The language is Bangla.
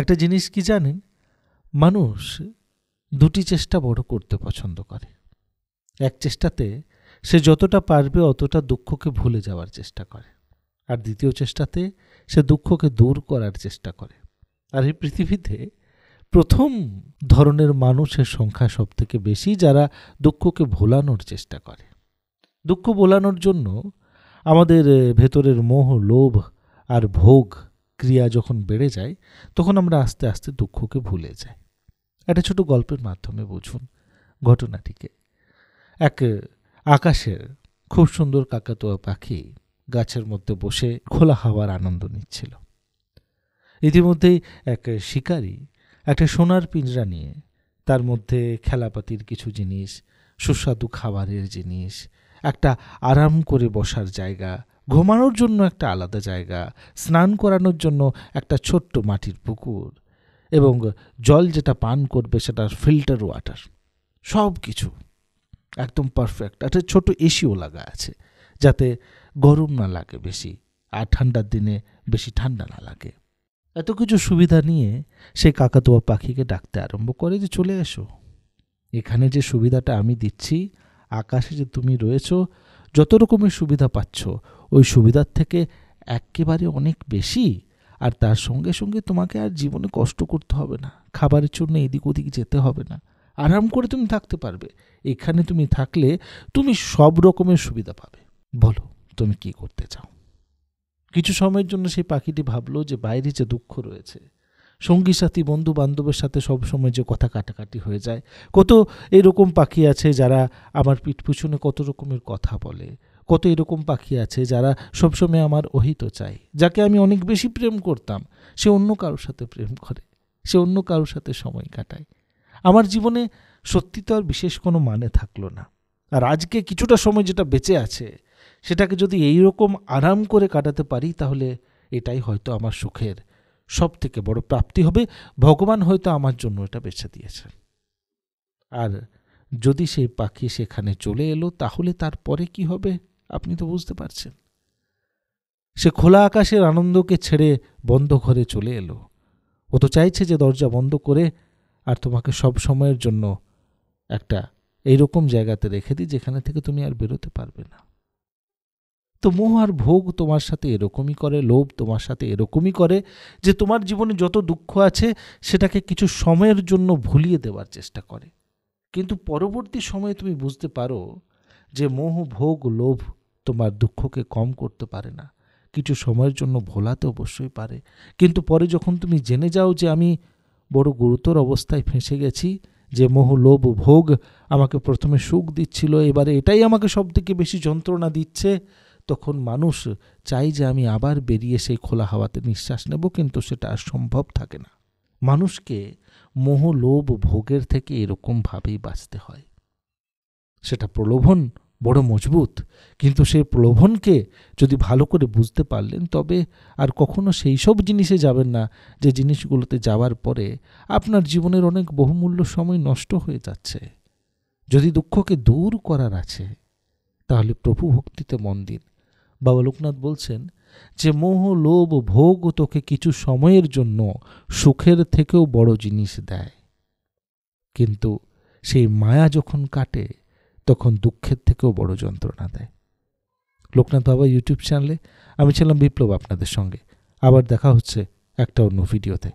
একটা জিনিস কি জানেন মানুষ দুটি চেষ্টা বড় করতে পছন্দ করে এক চেষ্টাতে সে যতটা পারবে অতটা দুঃখকে ভুলে যাওয়ার চেষ্টা করে আর দ্বিতীয় চেষ্টাতে সে দুঃখকে দূর করার চেষ্টা করে আর এই পৃথিবীতে প্রথম ধরনের মানুষের সংখ্যা সব থেকে বেশি যারা দুঃখকে ভোলানোর চেষ্টা করে দুঃখ ভোলানোর জন্য আমাদের ভেতরের মোহ লোভ আর ভোগ ক্রিয়া যখন বেড়ে যায় তখন আমরা আস্তে আস্তে দুঃখকে ভুলে যাই একটা ছোট গল্পের মাধ্যমে বুঝুন ঘটনাটিকে এক আকাশের খুব সুন্দর কাকাতোয়া পাখি গাছের মধ্যে বসে খোলা হাওয়ার আনন্দ নিচ্ছিল ইতিমধ্যেই এক শিকারী একটা সোনার পিঁজরা নিয়ে তার মধ্যে খেলাপাতির কিছু জিনিস সুস্বাদু খাবারের জিনিস একটা আরাম করে বসার জায়গা ঘুমানোর জন্য একটা আলাদা জায়গা স্নান করানোর জন্য একটা ছোট্ট মাটির পুকুর এবং জল যেটা পান করবে সেটা ফিল্টার ওয়াটার সব কিছু একদম পারফেক্ট একটা ছোট এসিও লাগা আছে যাতে গরম না লাগে বেশি আর ঠান্ডার দিনে বেশি ঠান্ডা না লাগে এত কিছু সুবিধা নিয়ে সেই কাকাতুয়া পাখিকে ডাকতে আরম্ভ করে যে চলে এসো এখানে যে সুবিধাটা আমি দিচ্ছি আকাশে যে তুমি রয়েছো যত রকমের সুবিধা পাচ্ছ ওই সুবিধার থেকে একেবারে অনেক বেশি আর তার সঙ্গে সঙ্গে তোমাকে আর জীবনে কষ্ট করতে হবে না খাবারের জন্য এদিক ওদিক যেতে হবে না আরাম করে তুমি থাকতে পারবে এখানে তুমি থাকলে তুমি সব রকমের সুবিধা পাবে বলো তুমি কি করতে চাও কিছু সময়ের জন্য সেই পাখিটি ভাবলো যে বাইরে যে দুঃখ রয়েছে সঙ্গী সাথী বন্ধু বান্ধবের সাথে সবসময় যে কথা কাটাকাটি হয়ে যায় কত এরকম পাখি আছে যারা আমার পিঠ পিছনে কত রকমের কথা বলে কত এরকম পাখি আছে যারা সবসময় আমার অহিত চায় যাকে আমি অনেক বেশি প্রেম করতাম সে অন্য কারোর সাথে প্রেম করে সে অন্য কারোর সাথে সময় কাটায় আমার জীবনে সত্যি তো আর বিশেষ কোনো মানে থাকলো না আর আজকে কিছুটা সময় যেটা বেঁচে আছে সেটাকে যদি এই রকম আরাম করে কাটাতে পারি তাহলে এটাই হয়তো আমার সুখের সব থেকে বড় প্রাপ্তি হবে ভগবান হয়তো আমার জন্য এটা বেছে দিয়েছে আর যদি সেই পাখি সেখানে চলে এলো তাহলে তারপরে কি হবে আপনি তো বুঝতে পারছেন সে খোলা আকাশের আনন্দকে ছেড়ে বন্ধ ঘরে চলে এলো ও তো চাইছে যে দরজা বন্ধ করে আর তোমাকে সব সময়ের জন্য একটা এইরকম জায়গাতে রেখে দিই যেখানে থেকে তুমি আর বেরোতে পারবে না তো মোহ আর ভোগ তোমার সাথে এরকমই করে লোভ তোমার সাথে এরকমই করে যে তোমার জীবনে যত দুঃখ আছে সেটাকে কিছু সময়ের জন্য ভুলিয়ে দেওয়ার চেষ্টা করে কিন্তু পরবর্তী সময়ে তুমি বুঝতে পারো যে মোহ ভোগ লোভ তোমার দুঃখকে কম করতে পারে না কিছু সময়ের জন্য ভোলাতে অবশ্যই পারে কিন্তু পরে যখন তুমি জেনে যাও যে আমি বড় গুরুতর অবস্থায় ফেঁসে গেছি যে মোহ লোভ ভোগ আমাকে প্রথমে সুখ দিচ্ছিল এবারে এটাই আমাকে সবথেকে বেশি যন্ত্রণা দিচ্ছে তখন মানুষ চাই যে আমি আবার বেরিয়ে সেই খোলা হাওয়াতে নিঃশ্বাস নেব কিন্তু সেটা আর সম্ভব থাকে না মানুষকে মোহ লোভ ভোগের থেকে এরকমভাবেই বাঁচতে হয় সেটা প্রলোভন বড় মজবুত কিন্তু সেই প্রলোভনকে যদি ভালো করে বুঝতে পারলেন তবে আর কখনো সেই সব জিনিসে যাবেন না যে জিনিসগুলোতে যাওয়ার পরে আপনার জীবনের অনেক বহুমূল্য সময় নষ্ট হয়ে যাচ্ছে যদি দুঃখকে দূর করার আছে তাহলে প্রভু ভক্তিতে মন দিন বাবা লোকনাথ বলছেন যে মোহ লোভ ভোগ তোকে কিছু সময়ের জন্য সুখের থেকেও বড় জিনিস দেয় কিন্তু সেই মায়া যখন কাটে তখন দুঃখের থেকেও বড় যন্ত্রণা দেয় লোকনাথ বাবা ইউটিউব চ্যানেলে আমি ছিলাম বিপ্লব আপনাদের সঙ্গে আবার দেখা হচ্ছে একটা অন্য ভিডিওতে